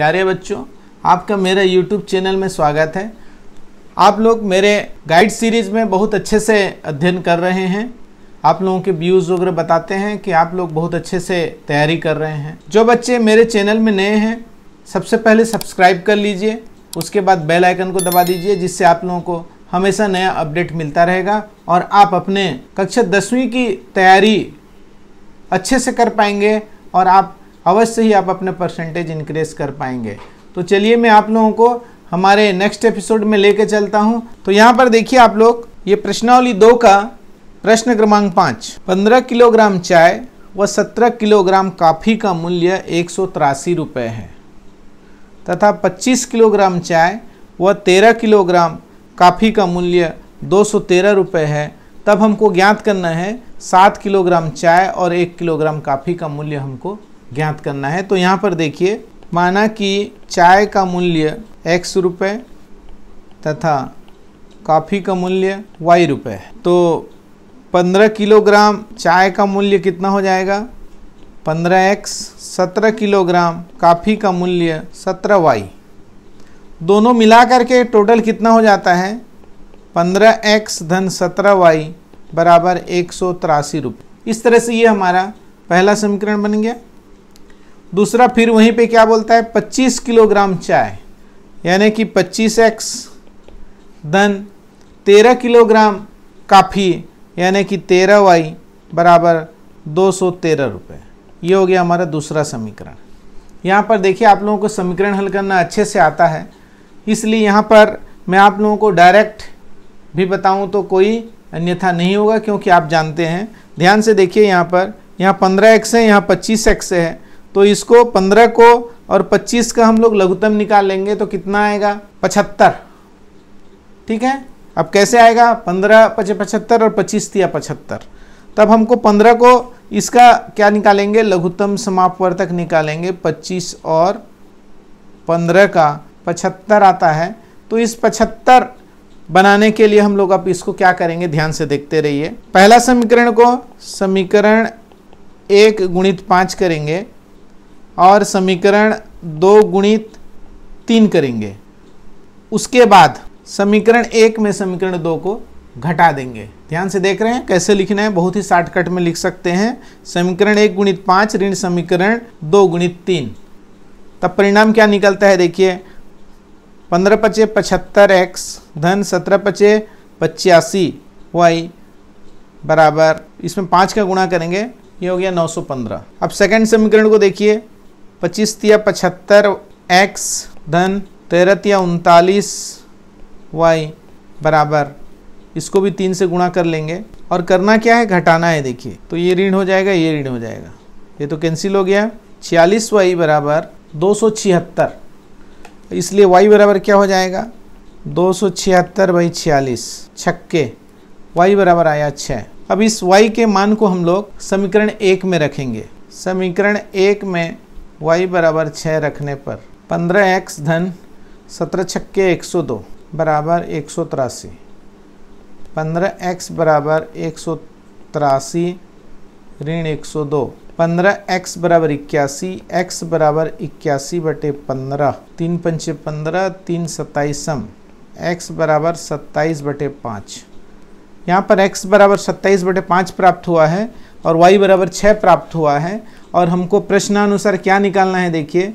प्यारे बच्चों आपका मेरा यूट्यूब चैनल में स्वागत है आप लोग मेरे गाइड सीरीज़ में बहुत अच्छे से अध्ययन कर रहे हैं आप लोगों के व्यूज़ वगैरह बताते हैं कि आप लोग बहुत अच्छे से तैयारी कर रहे हैं जो बच्चे मेरे चैनल में नए हैं सबसे पहले सब्सक्राइब कर लीजिए उसके बाद बेल आइकन को दबा दीजिए जिससे आप लोगों को हमेशा नया अपडेट मिलता रहेगा और आप अपने कक्षा दसवीं की तैयारी अच्छे से कर पाएंगे और आप अवश्य ही आप अपने परसेंटेज इंक्रीज कर पाएंगे तो चलिए मैं आप लोगों को हमारे नेक्स्ट एपिसोड में लेके चलता हूँ तो यहाँ पर देखिए आप लोग ये प्रश्नावली दो का प्रश्न क्रमांक पाँच पंद्रह किलोग्राम चाय व सत्रह किलोग्राम काफ़ी का मूल्य एक सौ तिरासी रुपये है तथा पच्चीस किलोग्राम चाय व तेरह किलोग्राम काफ़ी का मूल्य दो सौ तेरह रुपये है तब हमको ज्ञात करना है सात किलोग्राम चाय और एक किलोग्राम काफ़ी का मूल्य हमको ज्ञात करना है तो यहाँ पर देखिए माना कि चाय का मूल्य एक्स रुपये तथा कॉफ़ी का मूल्य वाई रुपये तो 15 किलोग्राम चाय का मूल्य कितना हो जाएगा 15x एक्स सत्रह किलोग्राम काफ़ी का मूल्य 17y वाई दोनों मिला करके टोटल कितना हो जाता है 15x एक्स धन सत्रह वाई बराबर एक सौ इस तरह से ये हमारा पहला समीकरण बन गया दूसरा फिर वहीं पे क्या बोलता है 25 किलोग्राम चाय यानी कि 25x एक्स देन 13 किलोग्राम काफ़ी यानी कि तेरह वाई बराबर दो सौ तेरह रुपये ये हो गया हमारा दूसरा समीकरण यहाँ पर देखिए आप लोगों को समीकरण हल करना अच्छे से आता है इसलिए यहाँ पर मैं आप लोगों को डायरेक्ट भी बताऊँ तो कोई अन्यथा नहीं होगा क्योंकि आप जानते हैं ध्यान से देखिए यहाँ पर यहाँ पंद्रह एक्स है यहाँ पच्चीस एक्स है तो इसको 15 को और 25 का हम लोग निकाल लेंगे तो कितना आएगा 75 ठीक है अब कैसे आएगा 15 पचहत्तर और 25 या पचहत्तर तब हमको 15 को इसका क्या निकालेंगे लघुतम समापवर्तक निकालेंगे 25 और 15 का पचहत्तर आता है तो इस पचहत्तर बनाने के लिए हम लोग अब इसको क्या करेंगे ध्यान से देखते रहिए पहला समीकरण को समीकरण एक गुणित पाँच करेंगे और समीकरण दो गुणित तीन करेंगे उसके बाद समीकरण एक में समीकरण दो को घटा देंगे ध्यान से देख रहे हैं कैसे लिखना है बहुत ही शॉर्टकट में लिख सकते हैं समीकरण एक गुणित पाँच ऋण समीकरण दो गुणित तीन तब परिणाम क्या निकलता है देखिए पंद्रह पचे पचहत्तर एक्स धन सत्रह पचे पचासी वाई बराबर इसमें पाँच का गुणा करेंगे ये हो गया नौ सौ पंद्रह अब सेकेंड समीकरण को देखिए पच्चीस तिया पचहत्तर एक्स धन तेरह तिया उनतालीस वाई बराबर इसको भी तीन से गुणा कर लेंगे और करना क्या है घटाना है देखिए तो ये ऋण हो जाएगा ये ऋण हो जाएगा ये तो कैंसिल हो गया छियालीस वाई बराबर दो सौ छिहत्तर इसलिए वाई बराबर क्या हो जाएगा दो सौ छिहत्तर बाई छियालीस छक्के वाई बराबर आया छः अब इस वाई के मान को हम लोग समीकरण एक में रखेंगे समीकरण एक में वाई बराबर छः रखने पर पंद्रह एक्स धन सत्रह छक्के एक सौ दो बराबर एक सौ तिरासी पंद्रह एक्स बराबर एक सौ तिरासी ऋण एक सौ दो पंद्रह एक्स बराबर इक्यासी एक्स बराबर इक्यासी बटे पंद्रह तीन पंचे पंद्रह तीन सत्ताईसम एक्स बराबर सत्ताईस बटे पाँच यहाँ पर एक्स बराबर सत्ताईस बटे पाँच प्राप्त हुआ है और y बराबर छः प्राप्त हुआ है और हमको प्रश्नानुसार क्या निकालना है देखिए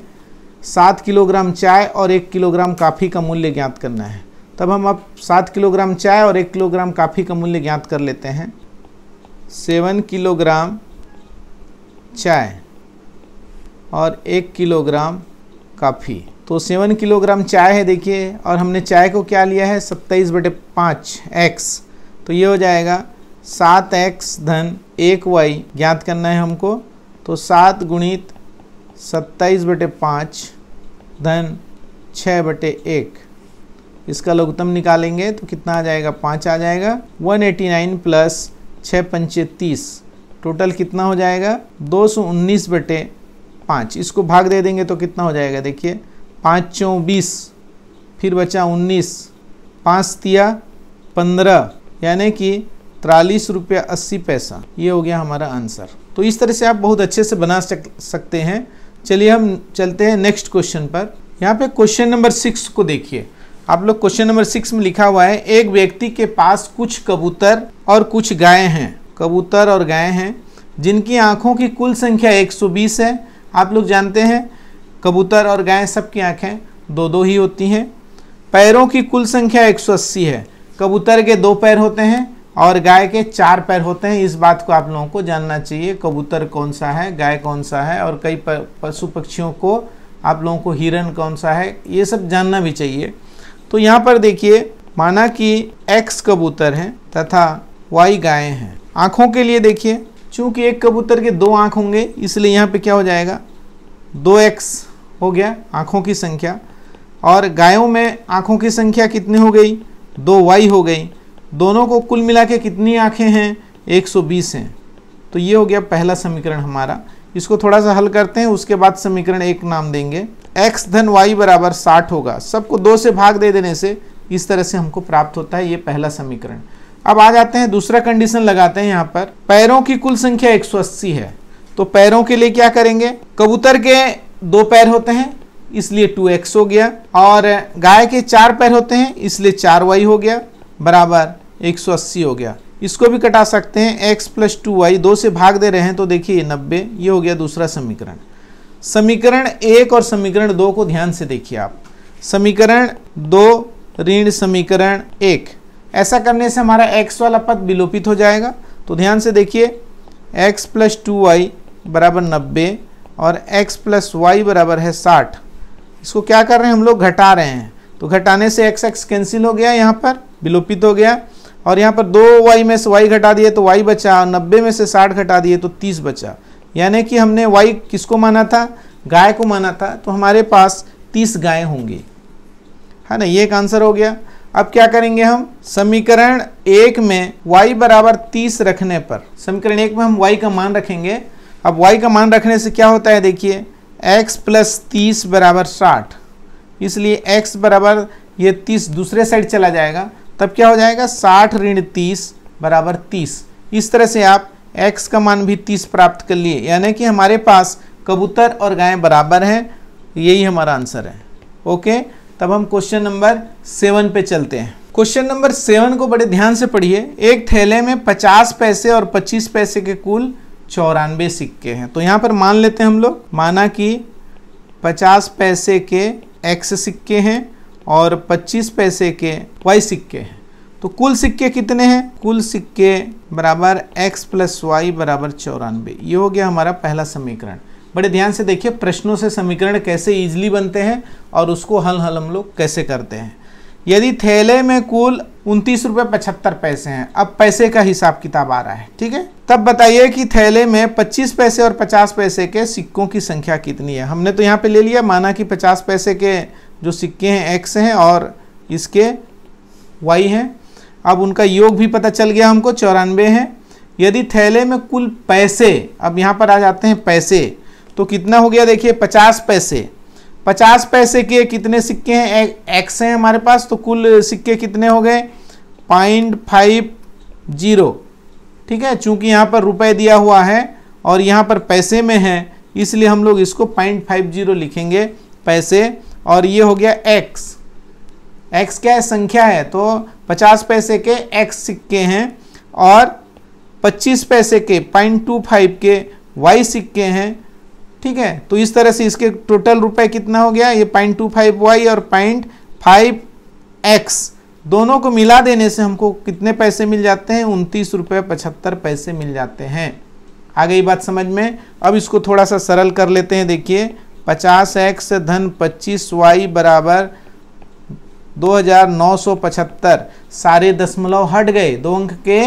सात किलोग्राम चाय और एक किलोग्राम काफ़ी का मूल्य ज्ञात करना है तब हम अब सात किलोग्राम चाय और एक किलोग्राम काफ़ी का मूल्य ज्ञात कर लेते हैं सेवन किलोग्राम चाय और एक किलोग्राम काफ़ी तो सेवन किलोग्राम चाय है देखिए और हमने चाय को क्या लिया है सत्ताईस बटे पाँच एक्स तो ये हो जाएगा सात एक्स धन एक वाई ज्ञात करना है हमको तो सात गुणित सत्ताईस बटे पाँच धन छः बटे एक इसका लघुतम निकालेंगे तो कितना आ जाएगा पाँच आ जाएगा वन एटी नाइन प्लस छः पंचे तीस टोटल कितना हो जाएगा दो सौ उन्नीस बटे पाँच इसको भाग दे देंगे तो कितना हो जाएगा देखिए पाँच चौबीस बीस फिर बचा उन्नीस पाँच तिया पंद्रह यानी कि तिरालीस रुपया अस्सी पैसा ये हो गया हमारा आंसर तो इस तरह से आप बहुत अच्छे से बना सकते हैं चलिए हम चलते हैं नेक्स्ट क्वेश्चन पर यहाँ पे क्वेश्चन नंबर सिक्स को देखिए आप लोग क्वेश्चन नंबर सिक्स में लिखा हुआ है एक व्यक्ति के पास कुछ कबूतर और कुछ गाय हैं कबूतर और गाय हैं जिनकी आँखों की कुल संख्या एक है आप लोग जानते हैं कबूतर और गाय सबकी आँखें दो दो ही होती हैं पैरों की कुल संख्या 180 है कबूतर के दो पैर होते हैं और गाय के चार पैर होते हैं इस बात को आप लोगों को जानना चाहिए कबूतर कौन सा है गाय कौन सा है और कई पशु पक्षियों को आप लोगों को हिरण कौन सा है ये सब जानना भी चाहिए तो यहाँ पर देखिए माना कि एक्स कबूतर हैं तथा वाई गायें हैं आँखों के लिए देखिए चूँकि एक कबूतर के दो आँख होंगे इसलिए यहाँ पर क्या हो जाएगा दो एक्स हो गया आँखों की संख्या और गायों में आँखों की संख्या कितनी हो गई दो वाई हो गई दोनों को कुल मिला के कितनी आँखें हैं 120 हैं तो ये हो गया पहला समीकरण हमारा इसको थोड़ा सा हल करते हैं उसके बाद समीकरण एक नाम देंगे x धन y बराबर साठ होगा सबको दो से भाग दे देने से इस तरह से हमको प्राप्त होता है ये पहला समीकरण अब आ जाते हैं दूसरा कंडीशन लगाते हैं यहाँ पर पैरों की कुल संख्या अस्सी है तो पैरों के लिए क्या करेंगे कबूतर के दो पैर होते हैं इसलिए 2x हो गया और गाय के चार पैर होते हैं इसलिए 4y हो गया बराबर एक हो गया इसको भी कटा सकते हैं x प्लस टू वाई दो से भाग दे रहे हैं तो देखिए नब्बे ये हो गया दूसरा समीकरण समीकरण एक और समीकरण दो को ध्यान से देखिए आप समीकरण दो ऋण समीकरण एक ऐसा करने से हमारा x वाला पद विलोपित हो जाएगा तो ध्यान से देखिए x प्लस टू वाई बराबर नब्बे और x प्लस वाई बराबर है साठ इसको क्या कर रहे हैं हम लोग घटा रहे हैं तो घटाने से x x कैंसिल हो गया यहाँ पर विलोपित हो गया और यहाँ पर दो वाई में से वाई घटा दिए तो वाई बचा नब्बे में से साठ घटा दिए तो तीस बचा यानी कि हमने वाई किसको माना था गाय को माना था तो हमारे पास तीस गाय होंगी है ना ये एक आंसर हो गया अब क्या करेंगे हम समीकरण एक में y बराबर तीस रखने पर समीकरण एक में हम y का मान रखेंगे अब y का मान रखने से क्या होता है देखिए x प्लस तीस बराबर साठ इसलिए x बराबर ये तीस दूसरे साइड चला जाएगा तब क्या हो जाएगा साठ ऋण तीस बराबर तीस इस तरह से आप x का मान भी तीस प्राप्त कर लिए यानी कि हमारे पास कबूतर और गाय बराबर हैं यही हमारा आंसर है ओके तब हम क्वेश्चन नंबर सेवन पे चलते हैं क्वेश्चन नंबर सेवन को बड़े ध्यान से पढ़िए एक थैले में पचास पैसे और पच्चीस पैसे के कुल चौरानवे सिक्के हैं तो यहाँ पर मान लेते हैं हम लोग माना कि पचास पैसे के एक्स सिक्के हैं और 25 पैसे के वाई सिक्के हैं तो कुल सिक्के कितने हैं कुल सिक्के बराबर एक्स प्लस वाई बराबर चौरानबे ये हो गया हमारा पहला समीकरण बड़े ध्यान से देखिए प्रश्नों से समीकरण कैसे ईजिली बनते हैं और उसको हल हल हम लोग कैसे करते हैं यदि थैले में कुल उनतीस रुपये पचहत्तर पैसे हैं अब पैसे का हिसाब किताब आ रहा है ठीक है तब बताइए कि थैले में 25 पैसे और 50 पैसे के सिक्कों की संख्या कितनी है हमने तो यहाँ पे ले लिया माना कि 50 पैसे के जो सिक्के हैं एक्स हैं और इसके वाई हैं अब उनका योग भी पता चल गया हमको चौरानवे हैं यदि थैले में कुल पैसे अब यहाँ पर आ जाते हैं पैसे तो कितना हो गया देखिए पचास पैसे पचास पैसे के कितने सिक्के हैं एक्स हैं हमारे पास तो कुल सिक्के कितने हो गए पॉइंट फाइव जीरो ठीक है चूंकि यहाँ पर रुपए दिया हुआ है और यहाँ पर पैसे में है इसलिए हम लोग इसको पॉइंट फाइव जीरो लिखेंगे पैसे और ये हो गया एक्स एक्स क्या है संख्या है तो पचास पैसे के एक्स सिक्के हैं और पच्चीस पैसे के पॉइंट टू फाइव के वाई सिक्के हैं ठीक है तो इस तरह से इसके टोटल रुपए कितना हो गया ये पॉइंट टू फाइव वाई और पॉइंट फाइव एक्स दोनों को मिला देने से हमको कितने पैसे मिल जाते हैं उनतीस रुपये पचहत्तर पैसे मिल जाते हैं आ गई बात समझ में अब इसको थोड़ा सा सरल कर लेते हैं देखिए पचास एक्स धन पच्चीस वाई बराबर दो हज़ार नौ सौ पचहत्तर सारे दशमलव हट गए दो अंक के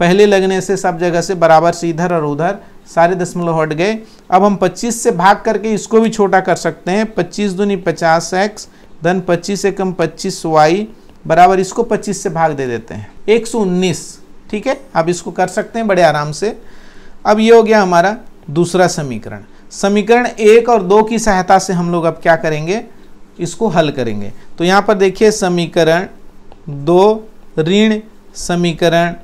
पहले लगने से सब जगह से बराबर से इधर और उधर सारे दशमलव हट गए अब हम 25 से भाग करके इसको भी छोटा कर सकते हैं 25 दूनी पचास एक्स धन पच्चीस एकम पच्चीस वाई बराबर इसको 25 से भाग दे देते हैं 119 ठीक है आप इसको कर सकते हैं बड़े आराम से अब ये हो गया हमारा दूसरा समीकरण समीकरण एक और दो की सहायता से हम लोग अब क्या करेंगे इसको हल करेंगे तो यहाँ पर देखिए समीकरण दो ऋण समीकरण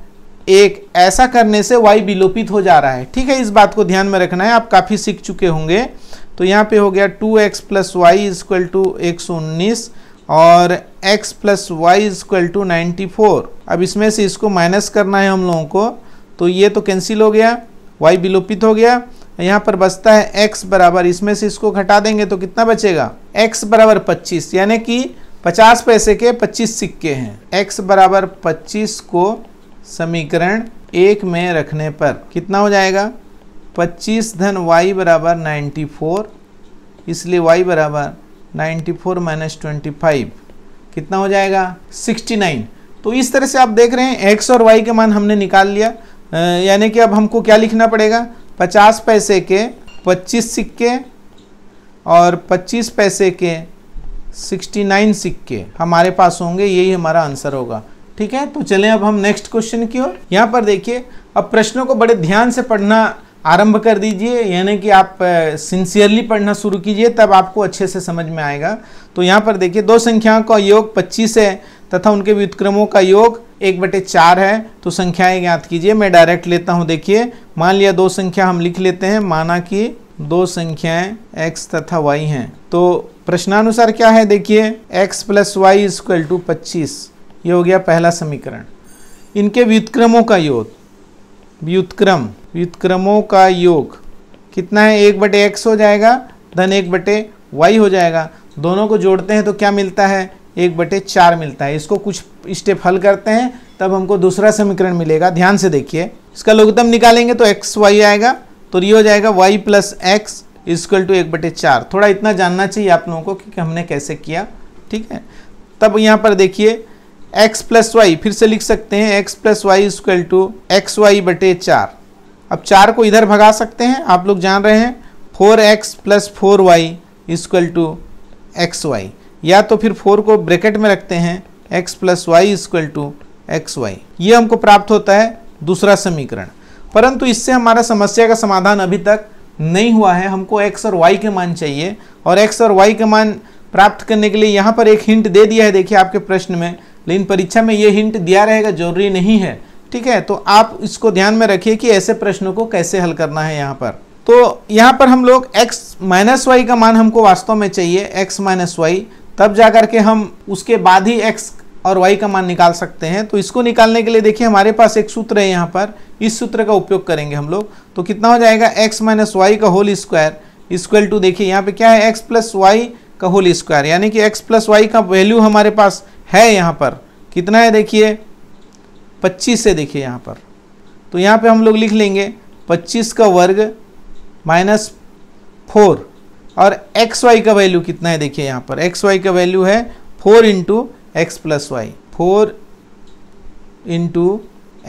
एक ऐसा करने से वाई विलोपित हो जा रहा है ठीक है इस बात को ध्यान में रखना है आप काफ़ी सीख चुके होंगे तो यहाँ पे हो गया two X plus Y is equal to एक सौ उन्नीस और x plus Y is equal to ninety अब इसमें से इसको माइनस करना है हम लोगों को तो ये तो कैंसिल हो गया y विलोपित हो गया यहाँ पर बचता है x बराबर इसमें से इसको घटा देंगे तो कितना बचेगा x बराबर 25 यानी कि 50 पैसे के 25 सिक्के हैं x बराबर 25 को समीकरण एक में रखने पर कितना हो जाएगा 25 धन y बराबर 94 इसलिए y बराबर ninety four minus twenty five कितना हो जाएगा सिक्सटी नाइन तो इस तरह से आप देख रहे हैं एक्स और वाई के मान हमने निकाल लिया यानी कि अब हमको क्या लिखना पड़ेगा पचास पैसे के पच्चीस सिक्के और पच्चीस पैसे के सिक्सटी नाइन सिक्के हमारे पास होंगे यही हमारा आंसर होगा ठीक है तो चलें अब हम नेक्स्ट क्वेश्चन की ओर यहाँ पर देखिए अब प्रश्नों को बड़े ध्यान से पढ़ना आरंभ कर दीजिए यानी कि आप सिंसियरली पढ़ना शुरू कीजिए तब आपको अच्छे से समझ में आएगा तो यहाँ पर देखिए दो संख्याओं का योग पच्चीस है तथा उनके व्युतक्रमों का योग एक बटे चार है तो संख्याएं ज्ञात कीजिए मैं डायरेक्ट लेता हूँ देखिए मान लिया दो संख्या हम लिख लेते हैं माना कि दो संख्याएं x तथा y हैं तो प्रश्नानुसार क्या है देखिए x plus Y is equal to पच्चीस ये हो गया पहला समीकरण इनके व्युतक्रमों का योग व्युतक्रम व्युतक्रमों का योग कितना है एक बटे एक्स हो जाएगा धन एक बटे वाई हो जाएगा दोनों को जोड़ते हैं तो क्या मिलता है एक बटे चार मिलता है इसको कुछ स्टेप हल करते हैं तब हमको दूसरा समीकरण मिलेगा ध्यान से देखिए इसका लघुतम निकालेंगे तो एक्स वाई आएगा तो ये हो जाएगा Y plus X is equal to एक बटे चार थोड़ा इतना जानना चाहिए आप लोगों को कि हमने कैसे किया ठीक है तब यहाँ पर देखिए एक्स प्लस वाई फिर से लिख सकते हैं X plus Y is equal to X Y बटे चार अब चार को इधर भगा सकते हैं आप लोग जान रहे हैं four X plus four Y is equal to X Y या तो फिर फोर को ब्रैकेट में रखते हैं X plus Y is equal to X Y ये हमको प्राप्त होता है दूसरा समीकरण परंतु इससे हमारा समस्या का समाधान अभी तक नहीं हुआ है हमको एक्स और वाई के मान चाहिए और एक्स और वाई के मान प्राप्त करने के लिए यहाँ पर एक हिंट दे दिया है देखिए आपके प्रश्न में लेकिन परीक्षा में ये हिंट दिया रहेगा जरूरी नहीं है ठीक है तो आप इसको ध्यान में रखिए कि ऐसे प्रश्नों को कैसे हल करना है यहाँ पर तो यहाँ पर हम लोग x माइनस वाई का मान हमको वास्तव में चाहिए x माइनस वाई तब जा कर के हम उसके बाद ही x और y का मान निकाल सकते हैं तो इसको निकालने के लिए देखिए हमारे पास एक सूत्र है यहाँ पर इस सूत्र का उपयोग करेंगे हम लोग तो कितना हो जाएगा x माइनस वाई का होल स्क्वायर इक्वल टू देखिए यहाँ पे क्या है एक्स प्लस वाई का होल स्क्वायर यानी कि एक्स प्लस वाई का वैल्यू हमारे पास है यहाँ पर कितना है देखिए 25 से देखिए यहाँ पर तो यहाँ पे हम लोग लिख लेंगे 25 का वर्ग माइनस फोर और एक्स वाई का वैल्यू कितना है देखिए यहाँ पर एक्स वाई का वैल्यू है four into X plus Y four into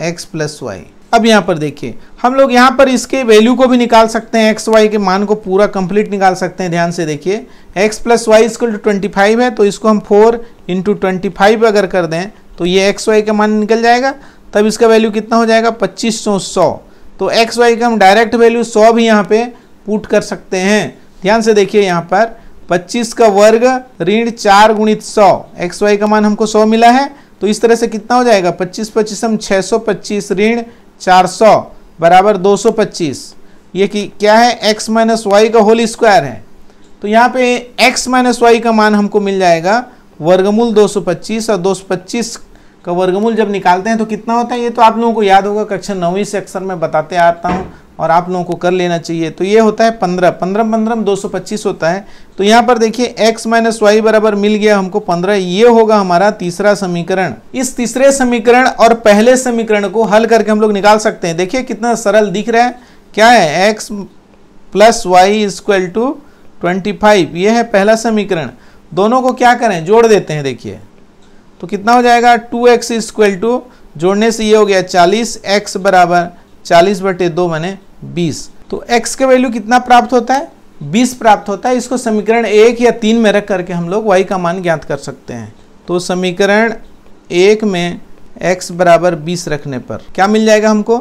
X plus Y अब यहाँ पर देखिए हम लोग यहाँ पर इसके वैल्यू को भी निकाल सकते हैं एक्स वाई के मान को पूरा कंप्लीट निकाल सकते हैं ध्यान से देखिए एक्स प्लस वाई इसको ट्वेंटी फाइव है तो इसको हम फोर इंटू ट्वेंटी फाइव अगर कर दें तो ये एक्स वाई का मान निकल जाएगा तब इसका वैल्यू कितना हो जाएगा पच्चीस सौ सौ तो एक्स वाई का हम डायरेक्ट वैल्यू सौ भी यहाँ पे पुट कर सकते हैं ध्यान से देखिए यहाँ पर पच्चीस का वर्ग ऋण चार गुणित सौ एक्स वाई का मान हमको सौ मिला है तो इस तरह से कितना हो जाएगा पच्चीस पच्चीस हम छः सौ पच्चीस ऋण चार सौ बराबर दो सौ पच्चीस ये कि क्या है एक्स माइनस वाई का होल स्क्वायर है तो यहाँ पे एक्स माइनस वाई का मान हमको मिल जाएगा वर्गमूल 225 और 225 का वर्गमूल जब निकालते हैं तो कितना होता है ये तो आप लोगों को याद होगा कक्षा नौवीं अक्सर में बताते आता हूँ और आप लोगों को कर लेना चाहिए तो ये होता है पंद्रह पंद्रह पंद्रह दो सौ पच्चीस होता है तो यहाँ पर देखिए एक्स माइनस वाई बराबर मिल गया हमको पंद्रह ये होगा हमारा तीसरा समीकरण इस तीसरे समीकरण और पहले समीकरण को हल करके हम लोग निकाल सकते हैं देखिए कितना सरल दिख रहा है क्या है X plus Y is equal to twenty five ये है पहला समीकरण दोनों को क्या करें जोड़ देते हैं देखिए तो कितना हो जाएगा टू एक्स स्क्वेल टू जोड़ने से ये हो गया चालीस एक्स बराबर चालीस बटे दो बने बीस तो एक्स का वैल्यू कितना प्राप्त होता है बीस प्राप्त होता है इसको समीकरण एक या तीन में रख करके हम लोग वाई का मान ज्ञात कर सकते हैं तो समीकरण एक में एक्स बराबर बीस रखने पर क्या मिल जाएगा हमको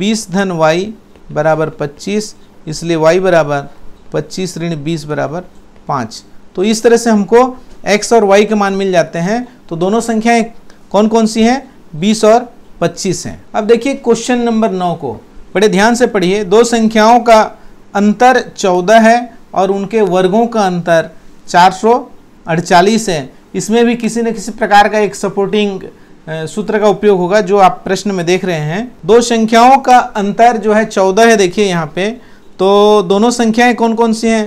बीस धन वाई बराबर पच्चीस इसलिए वाई बराबर पच्चीस ऋण बीस बराबर पाँच तो इस तरह से हमको एक्स और वाई के मान मिल जाते हैं तो दोनों संख्याएं कौन कौन सी हैं बीस और पच्चीस हैं अब देखिए क्वेश्चन नंबर नौ को बड़े ध्यान से पढ़िए दो संख्याओं का अंतर चौदह है और उनके वर्गों का अंतर चार सौ अड़चालीस है इसमें भी किसी न किसी प्रकार का एक सपोर्टिंग सूत्र का उपयोग होगा जो आप प्रश्न में देख रहे हैं दो संख्याओं का अंतर जो है चौदह है देखिए यहाँ पे तो दोनों संख्याएं कौन कौन सी हैं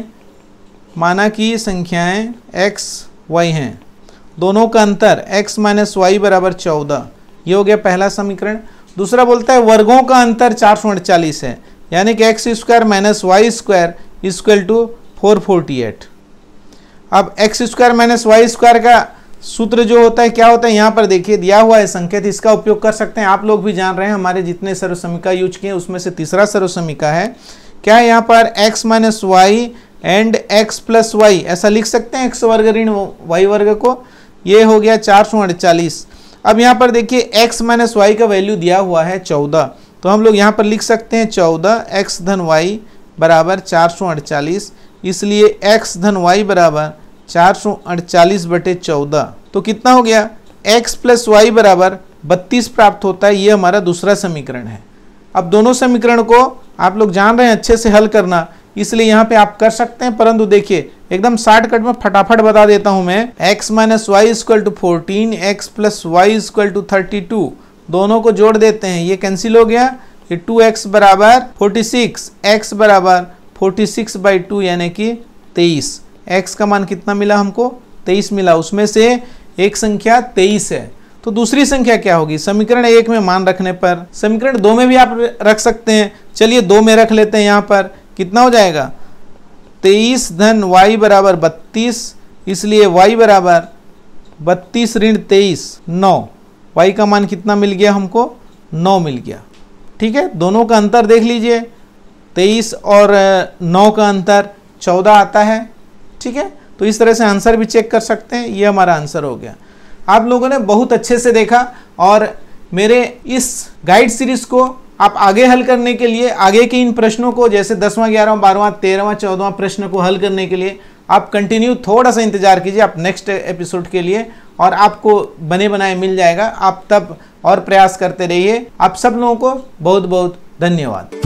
माना कि संख्याएं एक्स वाई हैं दोनों का अंतर x माइनस वाई बराबर चौदह ये हो गया पहला समीकरण दूसरा बोलता है वर्गों का अंतर चार सौ अड़चालीस है यानी कि X square minus Y square equal to four forty eight अब X square minus Y square का सूत्र जो होता है क्या होता है यहाँ पर देखिए दिया हुआ है संकेत इसका उपयोग कर सकते हैं आप लोग भी जान रहे हैं हमारे जितने सर्वसमिका यूज किए उसमें से तीसरा सर्वसमिका है क्या यहाँ पर x minus Y and X plus Y ऐसा लिख सकते हैं एक्स वर्ग ऋण वाई वर्ग को ये हो गया चार सौ अड़चालीस अब यहाँ पर देखिए x माइनस वाई का वैल्यू दिया हुआ है चौदह तो हम लोग यहाँ पर लिख सकते हैं चौदह एक्स धन वाई बराबर चार सौ अड़चालीस इसलिए x धन वाई बराबर चार सौ अड़चालीस बटे चौदह तो कितना हो गया x प्लस वाई बराबर बत्तीस प्राप्त होता है ये हमारा दूसरा समीकरण है अब दोनों समीकरण को आप लोग जान रहे हैं अच्छे से हल करना इसलिए यहाँ पे आप कर सकते हैं परंतु देखिए एकदम शार्ट कट में फटाफट बता देता हूँ मैं x minus Y is equal to fourteen X plus Y is equal to thirty two दोनों को जोड़ देते हैं ये कैंसिल हो गया ये टू एक्स बराबर फोर्टी सिक्स एक्स बराबर फोर्टी सिक्स बाई टू यानी कि तेईस एक्स का मान कितना मिला हमको तेईस मिला उसमें से एक संख्या तेईस है तो दूसरी संख्या क्या होगी समीकरण एक में मान रखने पर समीकरण दो में भी आप रख सकते हैं चलिए दो में रख लेते हैं यहाँ पर कितना हो जाएगा तेईस धन वाई बराबर बत्तीस इसलिए वाई बराबर बत्तीस ऋण तेईस नौ वाई का मान कितना मिल गया हमको नौ मिल गया ठीक है दोनों का अंतर देख लीजिए तेईस और नौ का अंतर चौदह आता है ठीक है तो इस तरह से आंसर भी चेक कर सकते हैं ये हमारा आंसर हो गया आप लोगों ने बहुत अच्छे से देखा और मेरे इस गाइड सीरीज़ को आप आगे हल करने के लिए आगे के इन प्रश्नों को जैसे दसवां ग्यारहवां बारहवां तेरहवां चौदहवां प्रश्न को हल करने के लिए आप कंटिन्यू थोड़ा सा इंतजार कीजिए आप नेक्स्ट एपिसोड के लिए और आपको बने बनाए मिल जाएगा आप तब और प्रयास करते रहिए आप सब लोगों को बहुत बहुत धन्यवाद